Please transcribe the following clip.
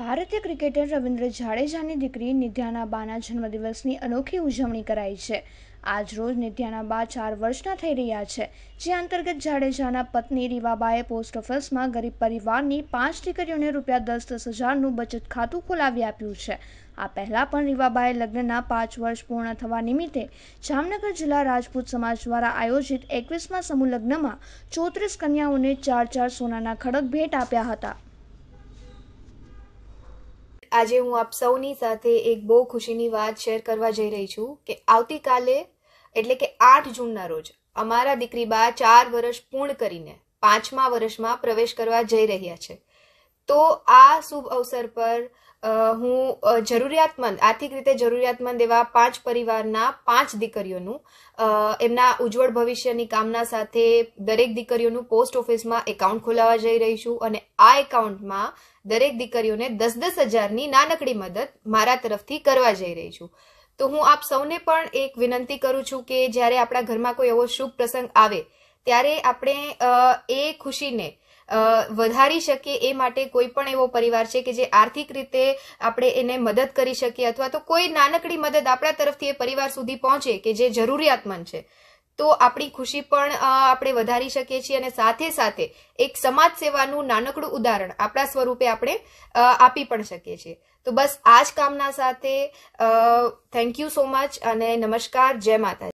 ભારતીય ક્રિકેટર રવિન્દ્ર જાડેજાની દીકરી નિધ્યાના બાના જન્મદિવસની અનોખી ઉજવણી કરાઈ છે આજ રોજ નિધ્યાના બા ચાર વર્ષના થઈ રહ્યા છે જે અંતર્ગત જાડેજાના પત્ની રીવાબાએ પોસ્ટ ઓફિસમાં ગરીબ પરિવારની પાંચ દીકરીઓને રૂપિયા દસ દસ હજારનું બચત ખાતું ખોલાવી આપ્યું છે આ પહેલાં પણ રીવાબાએ લગ્નના પાંચ વર્ષ પૂર્ણ થવા નિમિત્તે જામનગર જિલ્લા રાજપૂત સમાજ દ્વારા આયોજિત એકવીસમાં સમૂહ લગ્નમાં ચોત્રીસ કન્યાઓને ચાર ચાર સોનાના ખડક ભેટ આપ્યા હતા આજે હું આપ સૌની સાથે એક બહુ ખુશીની વાત શેર કરવા જઈ રહી છું કે આવતીકાલે એટલે કે આઠ જૂનના રોજ અમારા દીકરી બા ચાર વર્ષ પૂર્ણ કરીને પાંચમા વર્ષમાં પ્રવેશ કરવા જઈ રહ્યા છે તો આ શુભ અવસર પર હું જરૂરિયાતમંદ આર્થિક રીતે જરૂરિયાતમંદ એવા પાંચ પરિવારના પાંચ દીકરીઓનું એમના ઉજ્જવળ ભવિષ્યની કામના સાથે દરેક દીકરીઓનું પોસ્ટ ઓફિસમાં એકાઉન્ટ ખોલાવવા જઈ રહી છું અને આ એકાઉન્ટમાં દરેક દીકરીઓને દસ દસ હજારની નાનકડી મદદ મારા તરફથી કરવા જઈ રહી છું તો હું આપ સૌને પણ એક વિનંતી કરું છું કે જ્યારે આપણા ઘરમાં કોઈ એવો શુભ પ્રસંગ આવે ત્યારે આપણે એ ખુશીને વધારી શકીએ એ માટે કોઈ પણ એવો પરિવાર છે કે જે આર્થિક રીતે આપણે એને મદદ કરી શકીએ અથવા તો કોઈ નાનકડી મદદ આપણા તરફથી એ પરિવાર સુધી પહોંચે કે જે જરૂરિયાતમંદ છે તો આપણી ખુશી પણ આપણે વધારી શકીએ છીએ અને સાથે સાથે એક સમાજ સેવાનું નાનકડું ઉદાહરણ આપણા સ્વરૂપે આપણે આપી પણ શકીએ છીએ તો બસ આ જ કામના સાથે થેન્ક યુ સો મચ અને નમસ્કાર જય માતાજી